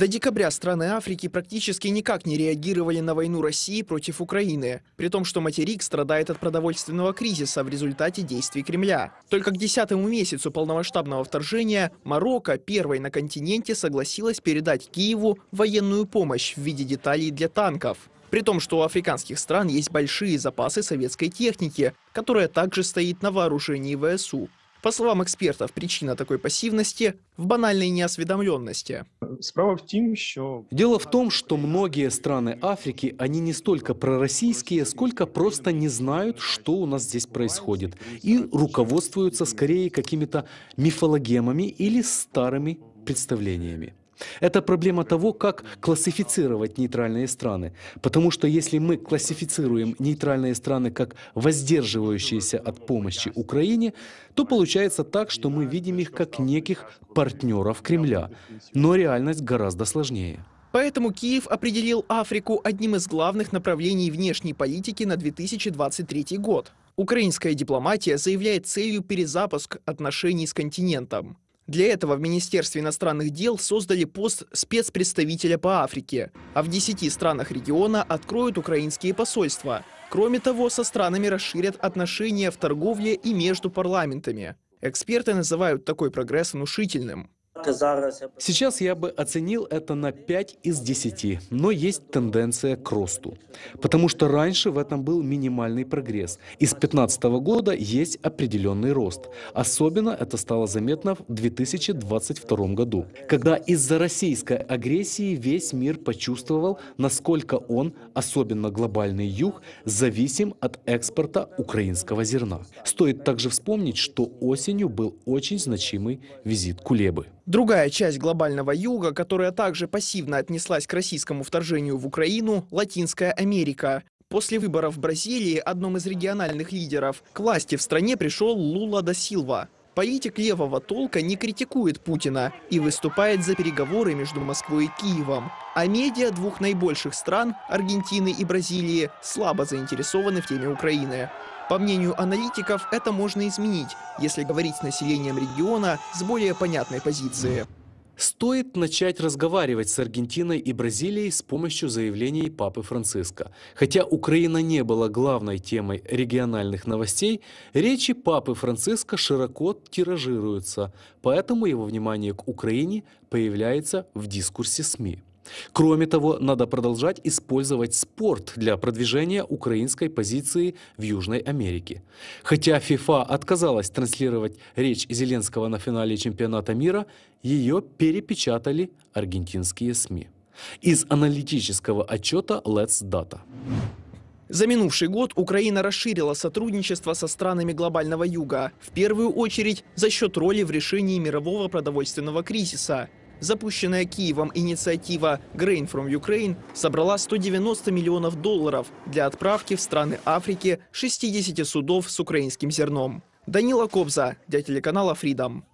До декабря страны Африки практически никак не реагировали на войну России против Украины, при том, что материк страдает от продовольственного кризиса в результате действий Кремля. Только к десятому месяцу полномасштабного вторжения Марокко первой на континенте согласилась передать Киеву военную помощь в виде деталей для танков. При том, что у африканских стран есть большие запасы советской техники, которая также стоит на вооружении ВСУ. По словам экспертов, причина такой пассивности в банальной неосведомленности. Справа в тем, что... Дело в том, что многие страны Африки, они не столько пророссийские, сколько просто не знают, что у нас здесь происходит, и руководствуются скорее какими-то мифологемами или старыми представлениями. Это проблема того, как классифицировать нейтральные страны. Потому что если мы классифицируем нейтральные страны как воздерживающиеся от помощи Украине, то получается так, что мы видим их как неких партнеров Кремля. Но реальность гораздо сложнее. Поэтому Киев определил Африку одним из главных направлений внешней политики на 2023 год. Украинская дипломатия заявляет целью перезапуск отношений с континентом. Для этого в Министерстве иностранных дел создали пост спецпредставителя по Африке, а в 10 странах региона откроют украинские посольства. Кроме того, со странами расширят отношения в торговле и между парламентами. Эксперты называют такой прогресс внушительным. Сейчас я бы оценил это на 5 из 10, но есть тенденция к росту. Потому что раньше в этом был минимальный прогресс. И с 2015 года есть определенный рост. Особенно это стало заметно в 2022 году, когда из-за российской агрессии весь мир почувствовал, насколько он, особенно глобальный юг, зависим от экспорта украинского зерна. Стоит также вспомнить, что осенью был очень значимый визит Кулебы. Другая часть глобального юга, которая также пассивно отнеслась к российскому вторжению в Украину – Латинская Америка. После выборов в Бразилии одном из региональных лидеров к власти в стране пришел Лула да Силва. Политик левого толка не критикует Путина и выступает за переговоры между Москвой и Киевом. А медиа двух наибольших стран, Аргентины и Бразилии, слабо заинтересованы в теме Украины. По мнению аналитиков, это можно изменить, если говорить с населением региона с более понятной позиции. Стоит начать разговаривать с Аргентиной и Бразилией с помощью заявлений Папы Франциска. Хотя Украина не была главной темой региональных новостей, речи Папы Франциска широко тиражируются, поэтому его внимание к Украине появляется в дискурсе СМИ. Кроме того, надо продолжать использовать спорт для продвижения украинской позиции в Южной Америке. Хотя ФИФА отказалась транслировать речь Зеленского на финале чемпионата мира, ее перепечатали аргентинские СМИ. Из аналитического отчета Let's Data. За минувший год Украина расширила сотрудничество со странами глобального юга, в первую очередь за счет роли в решении мирового продовольственного кризиса. Запущенная Киевом инициатива «Grain from Ukraine» собрала 190 миллионов долларов для отправки в страны Африки 60 судов с украинским зерном. Данила Кобза для телеканала Freedom.